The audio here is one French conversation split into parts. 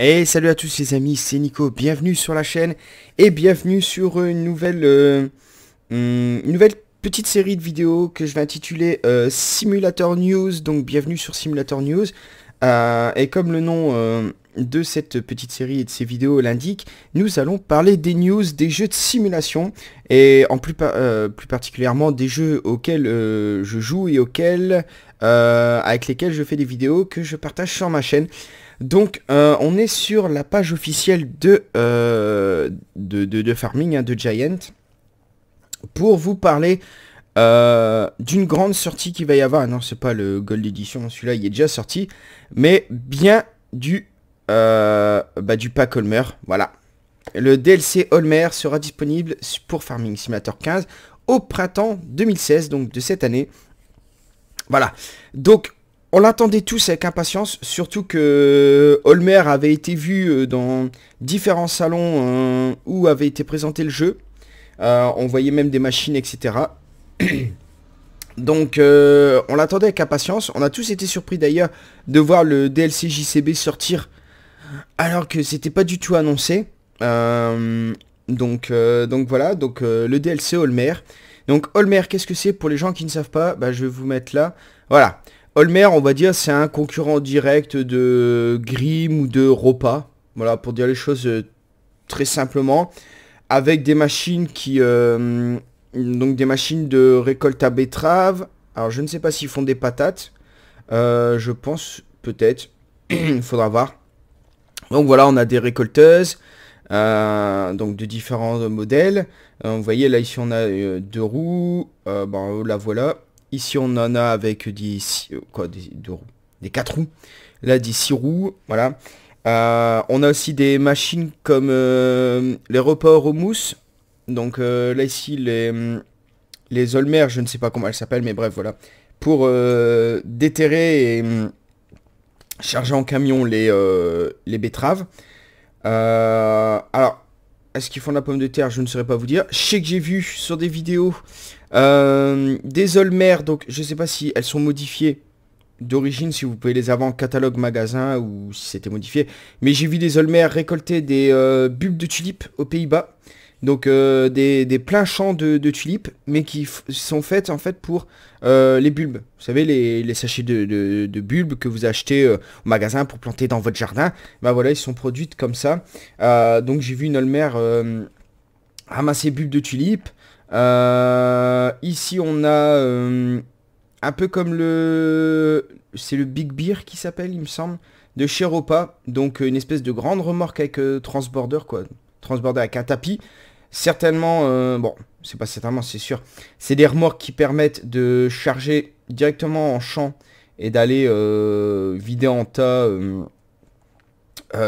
Et eh, salut à tous les amis, c'est Nico, bienvenue sur la chaîne et bienvenue sur une nouvelle, euh, hmm, une nouvelle petite série de vidéos que je vais intituler euh, Simulator News, donc bienvenue sur Simulator News. Euh, et comme le nom de cette petite série et de ces vidéos l'indique, nous allons parler des news des jeux de simulation et en plus, plus particulièrement des jeux auxquels je joue et auxquels, avec lesquels je fais des vidéos que je partage sur ma chaîne. Donc euh, on est sur la page officielle de, euh, de, Farming, hein, de Giant, pour vous parler euh, d'une grande sortie qui va y avoir. Ah non, c'est pas le Gold Edition, celui-là il est déjà sorti, mais bien du, bah, du pack Holmer, voilà. Le DLC Holmer sera disponible pour Farming Simulator 15 au printemps 2016, donc de cette année. Voilà. Donc on l'attendait tous avec impatience, surtout que euh, Holmer avait été vu euh, dans différents salons euh, où avait été présenté le jeu. on voyait même des machines, etc. Donc on l'attendait avec impatience. On a tous été surpris d'ailleurs de voir le DLC JCB sortir alors que c'était pas du tout annoncé. donc, donc voilà, donc le DLC Holmer. Donc Holmer, qu'est-ce que c'est pour les gens qui ne savent pas bah, Je vais vous mettre là. Voilà. Holmer, on va dire, c'est un concurrent direct de Grimm ou de Ropa. Voilà, pour dire les choses euh, très simplement. Avec des machines qui... Euh, donc des machines de récolte à betterave. Alors je ne sais pas s'ils font des patates. Euh, je pense peut-être. Il faudra voir. Donc voilà, on a des récolteuses. donc de différents modèles. vous voyez là ici on a deux roues. Bon, la voilà. Ici, on en a avec des, quoi, des, roues. Là, des six roues. Voilà. Euh, on a aussi des machines comme euh, les reports aux mousses. Donc euh, là, ici, les, les Olmers, je ne sais pas comment elles s'appellent, mais bref, voilà. Pour déterrer et charger en camion les, les betteraves. alors, est-ce qu'ils font de la pomme de terre Je ne saurais pas vous dire. Je sais que j'ai vu sur des vidéos euh, des Olmer, donc je ne sais pas si elles sont modifiées d'origine, si vous pouvez les avoir en catalogue magasin ou si c'était modifié. Mais j'ai vu des Olmer récolter des euh, bulbes de tulipes aux Pays-Bas. Donc euh, des, des, pleins champs de, tulipes, mais qui sont faites en fait pour les bulbes. Vous savez, les, sachets de, bulbes que vous achetez au magasin pour planter dans votre jardin. ben voilà, ils sont produites comme ça. donc j'ai vu une Olmer ramasser bulbes de tulipes, euh, ici, on a euh, un peu comme le... C'est le Big Beer qui s'appelle, il me semble, de chez Ropa. Donc, une espèce de grande remorque avec euh, transborder, quoi. Transborder avec un tapis. Certainement, euh, bon, c'est pas certainement, c'est sûr. C'est des remorques qui permettent de charger directement en champ et d'aller vider en tas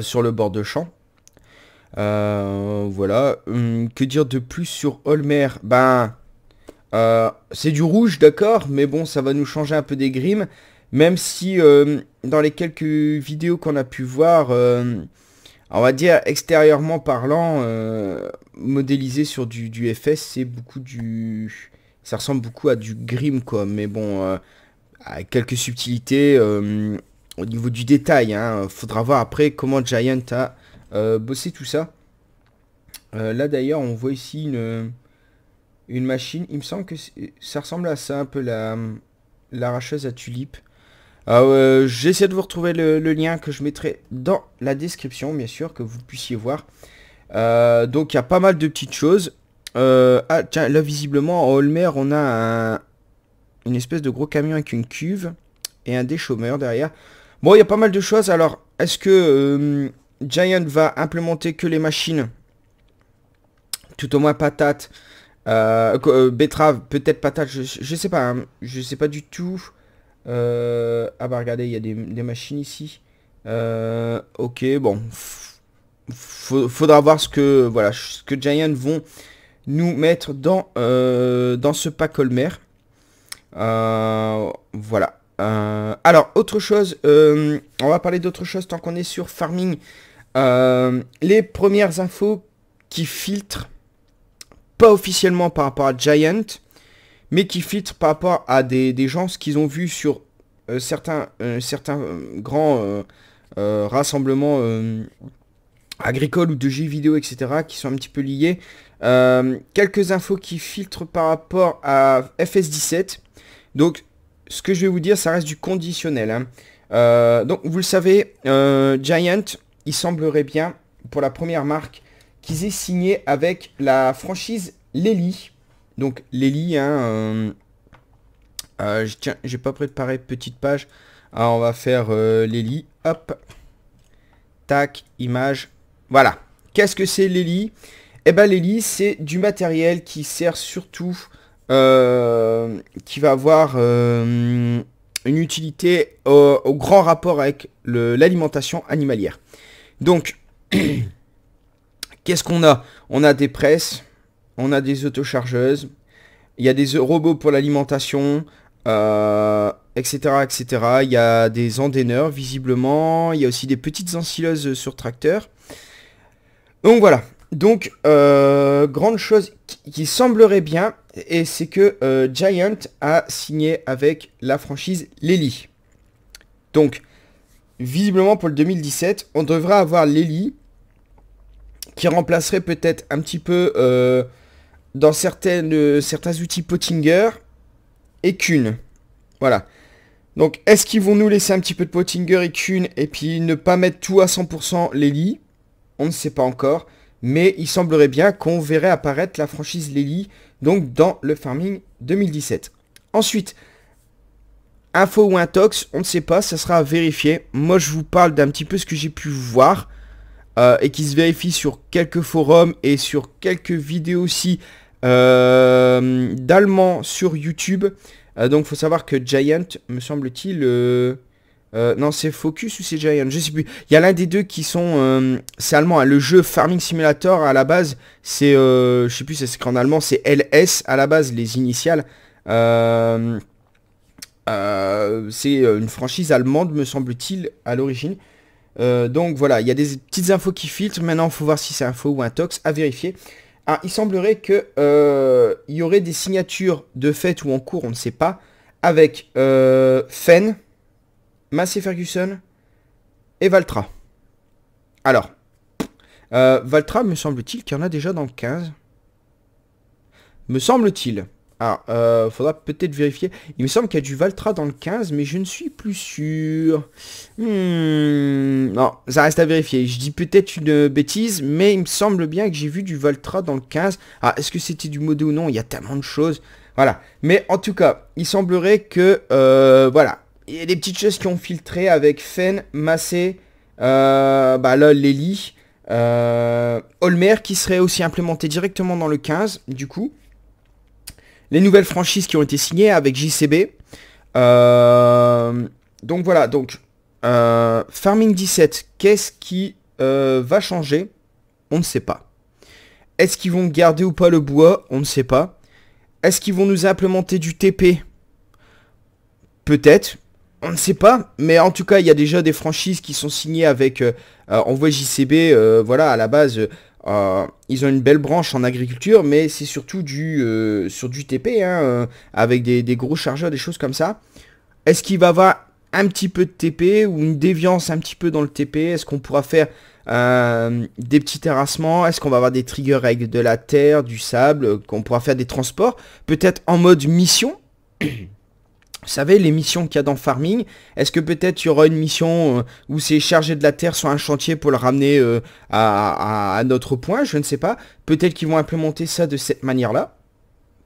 sur le bord de champ. Euh, voilà. Hum, que dire de plus sur Holmer Ben, euh, c'est du rouge, d'accord, mais bon, ça va nous changer un peu des grimes. Même si euh, dans les quelques vidéos qu'on a pu voir, on va dire extérieurement parlant, modélisé sur du, FS, c'est beaucoup du... Ça ressemble beaucoup à du grim, quoi. Mais bon, à quelques subtilités au niveau du détail. Hein, faudra voir après comment Giant a euh, bosser bah, tout ça. Euh, là d'ailleurs on voit ici une, une machine, il me semble que ça ressemble à ça un peu la l'arracheuse à tulipes. Ah, j'essaie de vous retrouver le, lien que je mettrai dans la description, bien sûr, que vous puissiez voir. Euh, donc il y a pas mal de petites choses. ah tiens, là visiblement en Holmer on a un, une espèce de gros camion avec une cuve et un déchaumeur derrière. Bon, il y a pas mal de choses. Alors, est-ce que Giant va implémenter que les machines, tout au moins patate, euh, euh, betterave, peut-être patate, je, ne sais pas, hein. je sais pas du tout. Euh, ah bah regardez, il y a des, machines ici. ok, bon, faudra voir ce que voilà, ce que Giant vont nous mettre dans dans ce pack Colmer. voilà. alors autre chose, on va parler d'autre chose tant qu'on est sur farming. Euh, les premières infos qui filtrent, pas officiellement par rapport à Giant, mais qui filtrent par rapport à des, gens, ce qu'ils ont vu sur euh, certains, euh, certains grands rassemblements agricoles ou de jeux vidéo, etc., qui sont un petit peu liés. quelques infos qui filtrent par rapport à FS17. Donc, ce que je vais vous dire, ça reste du conditionnel. Hein. donc, vous le savez, Giant, il semblerait bien, pour la première marque, qu'ils aient signé avec la franchise Lely. Donc Lely, hein, euh, euh tiens, j'ai pas préparé petite page. Alors, ah, on va faire euh, Lely. Hop. Tac, image. Voilà. Qu'est-ce que c'est Lely Eh ben Lely, c'est du matériel qui sert surtout, euh, qui va avoir une utilité au, grand rapport avec l'alimentation animalière. Donc, qu'est-ce qu'on a On a des presses, on a des autochargeuses, il y a des e, robots pour l'alimentation, etc., euh, etc. Il y a des endéneurs visiblement. Il y a aussi des petites ensileuses sur tracteur. Donc voilà. Donc, euh, grande chose qui, semblerait bien, et c'est que euh, Giant a signé avec la franchise Lely. Donc, visiblement pour le 2017, on devrait avoir Lely qui remplacerait peut-être un petit peu euh, dans certaines, euh, certains outils Pottinger et Kuhn. Voilà. Donc est-ce qu'ils vont nous laisser un petit peu de Pottinger et Kuhn et puis ne pas mettre tout à 100% Lely On ne sait pas encore. Mais il semblerait bien qu'on verrait apparaître la franchise Lely donc dans le Farming 2017. Ensuite, info ou intox, on ne sait pas, ça sera à vérifier. Moi, je vous parle d'un petit peu ce que j'ai pu voir euh, et qui se vérifie sur quelques forums et sur quelques vidéos aussi euh, d'allemand sur YouTube. Euh, donc, faut savoir que Giant, me semble-t-il... non, c'est Focus ou c'est Giant Je sais plus. Il y a l'un des deux qui sont... c'est allemand. Hein. le jeu Farming Simulator, à la base, c'est... je sais plus, c'est ce qu'en allemand, c'est LS, à la base, les initiales. Euh, c'est euh, une franchise allemande, me semble-t-il, à l'origine. Euh, donc voilà, il y a des petites infos qui filtrent. Maintenant, il faut voir si c'est un faux ou un tox, à vérifier. Ah, il semblerait que y aurait des signatures de fait ou en cours, on ne sait pas, avec Fenn, Massey Ferguson et Valtra. Alors, Valtra, me semble-t-il, qu'il y en a déjà dans le 15. Me semble-t-il. Alors, il euh, faudra peut-être vérifier. Il me semble qu'il y a du Valtra dans le 15, mais je ne suis plus sûr. Hmm, non, ça reste à vérifier. Je dis peut-être une euh, bêtise, mais il me semble bien que j'ai vu du Valtra dans le 15. Ah, est-ce que c'était du modé ou non Il y a tellement de choses. Voilà. Mais en tout cas, il semblerait que... Euh, voilà. Il y a des petites choses qui ont filtré avec Fen, Massé, euh, bah là, Lely, Olmer qui serait aussi implémenté directement dans le 15, du coup les nouvelles franchises qui ont été signées avec JCB. Euh, donc voilà, donc euh, Farming 17, qu'est-ce qui euh, va changer On ne sait pas. Est-ce qu'ils vont garder ou pas le bois On ne sait pas. Est-ce qu'ils vont nous implémenter du TP Peut-être. On ne sait pas, mais en tout cas, il y a déjà des franchises qui sont signées avec, on voit JCB, voilà, à la base, euh, ils ont une belle branche en agriculture, mais c'est surtout euh, sur du TP, hein, euh, avec des, gros chargeurs, des choses comme ça. Est-ce qu'il va avoir un petit peu de TP ou une déviance un petit peu dans le TP Est-ce qu'on pourra faire des petits terrassements Est-ce qu'on va avoir des triggers avec de la terre, du sable Qu'on pourra faire des transports Peut-être en mode mission vous savez, les missions qu'il y a dans Farming, est-ce que peut-être il y aura une mission euh, où c'est chargé de la terre sur un chantier pour le ramener euh, à, notre point Je ne sais pas. Peut-être qu'ils vont implémenter ça de cette manière-là.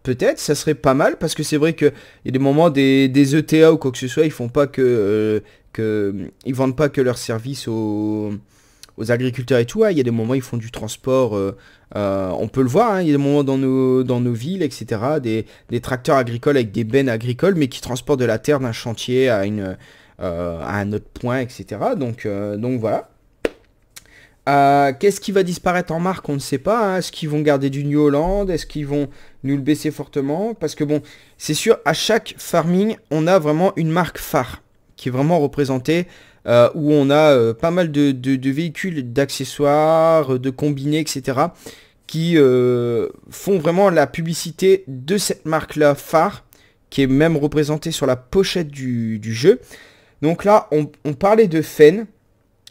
Peut-être, ça serait pas mal, parce que c'est vrai qu'il y a des moments, des, ETA e ou quoi que ce soit, ils font pas que... Euh, que ils vendent pas que leurs service aux aux agriculteurs et tout. Hein. Il y a des moments, où ils font du transport. Euh, euh, on peut le voir, hein. il y a des moments dans nos, dans nos villes, etc. Des, tracteurs agricoles avec des bennes agricoles, mais qui transportent de la terre d'un chantier à, une, euh, un autre point, etc. Donc, donc voilà. Qu'est-ce qui va disparaître en marque On ne sait pas. Hein. Est-ce qu'ils vont garder du New Holland Est-ce qu'ils vont nous le baisser fortement Parce que bon, c'est sûr, à chaque farming, on a vraiment une marque phare qui est vraiment représentée euh, où on a euh, pas mal de, véhicules, d'accessoires, de combinés, etc. qui euh, font vraiment la publicité de cette marque-là phare, qui est même représentée sur la pochette du, jeu. Donc là, on, parlait de Fen.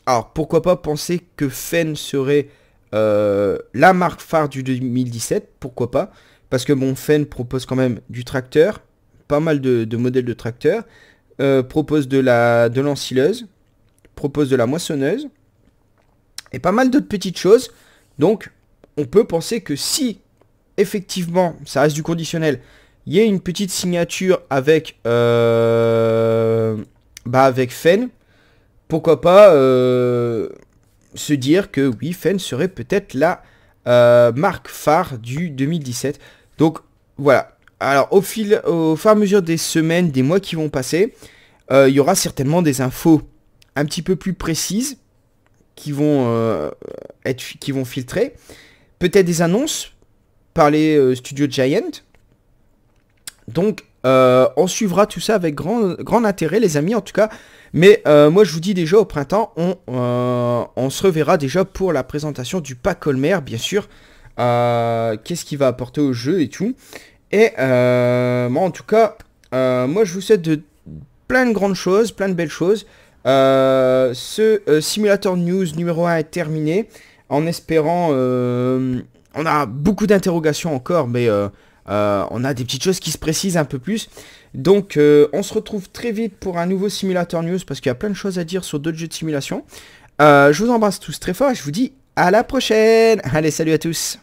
Alors, pourquoi pas penser que Fen serait la marque phare du 2017 Pourquoi pas Parce que bon, Fen propose quand même du tracteur, pas mal de, modèles de tracteurs, propose de la de l'ensileuse, propose de la moissonneuse et pas mal d'autres petites choses. Donc, on peut penser que si effectivement, ça reste du conditionnel, il y a une petite signature avec euh, bah avec Fen, pourquoi pas euh, se dire que oui, Fenn serait peut-être la euh, marque phare du 2017. Donc voilà. Alors au fil, au fur et à mesure des semaines, des mois qui vont passer, euh, il y aura certainement des infos un petit peu plus précises qui vont, euh, être, qui vont filtrer. Peut-être des annonces par les euh, studios Giant. Donc, euh, on suivra tout ça avec grand, grand intérêt, les amis, en tout cas. Mais moi, je vous dis déjà, au printemps, on, on se reverra déjà pour la présentation du pack Colmer, bien sûr. Qu'est-ce qu'il va apporter au jeu et tout. Et moi, en tout cas, moi, je vous souhaite de plein de grandes choses, plein de belles choses. Euh, ce simulateur simulator news numéro 1 est terminé. En espérant, euh, on a beaucoup d'interrogations encore, mais euh, on a des petites choses qui se précisent un peu plus. Donc on se retrouve très vite pour un nouveau simulator news parce qu'il y a plein de choses à dire sur d'autres jeux de simulation. je vous embrasse tous très fort et je vous dis à la prochaine. Allez, salut à tous.